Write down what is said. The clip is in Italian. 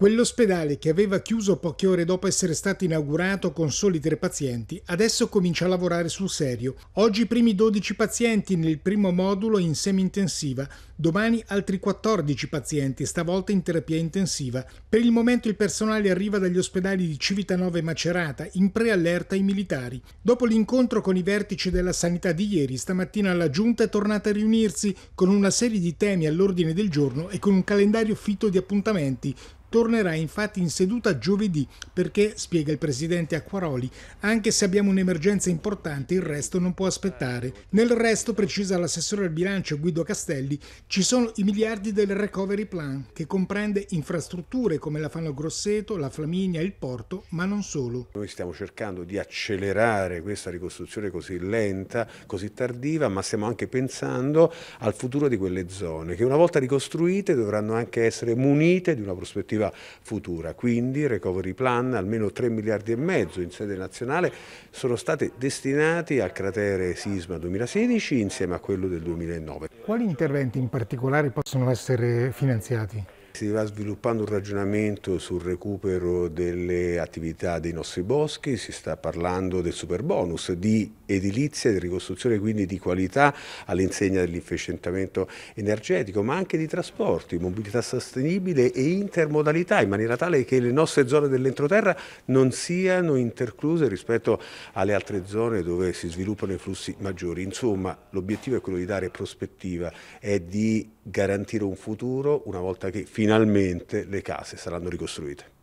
Quell'ospedale che aveva chiuso poche ore dopo essere stato inaugurato con soli tre pazienti, adesso comincia a lavorare sul serio. Oggi i primi 12 pazienti nel primo modulo in semi-intensiva, domani altri 14 pazienti, stavolta in terapia intensiva. Per il momento il personale arriva dagli ospedali di Civitanova e Macerata, in preallerta ai militari. Dopo l'incontro con i vertici della sanità di ieri, stamattina la Giunta è tornata a riunirsi con una serie di temi all'ordine del giorno e con un calendario fitto di appuntamenti Tornerà infatti in seduta giovedì perché, spiega il presidente Acquaroli, anche se abbiamo un'emergenza importante il resto non può aspettare. Nel resto, precisa l'assessore al bilancio Guido Castelli, ci sono i miliardi del recovery plan che comprende infrastrutture come la Fano Grosseto, la Flaminia, il porto, ma non solo. Noi stiamo cercando di accelerare questa ricostruzione così lenta, così tardiva, ma stiamo anche pensando al futuro di quelle zone che una volta ricostruite dovranno anche essere munite di una prospettiva normativa futura. Quindi recovery plan, almeno 3 miliardi e mezzo in sede nazionale sono stati destinati al cratere sisma 2016 insieme a quello del 2009. Quali interventi in particolare possono essere finanziati? Si va sviluppando un ragionamento sul recupero delle attività dei nostri boschi, si sta parlando del super bonus, di edilizia, di ricostruzione quindi di qualità all'insegna dell'efficientamento energetico, ma anche di trasporti, mobilità sostenibile e intermodalità, in maniera tale che le nostre zone dell'entroterra non siano intercluse rispetto alle altre zone dove si sviluppano i flussi maggiori. Insomma, l'obiettivo è quello di dare prospettiva, è di garantire un futuro una volta che finalmente le case saranno ricostruite.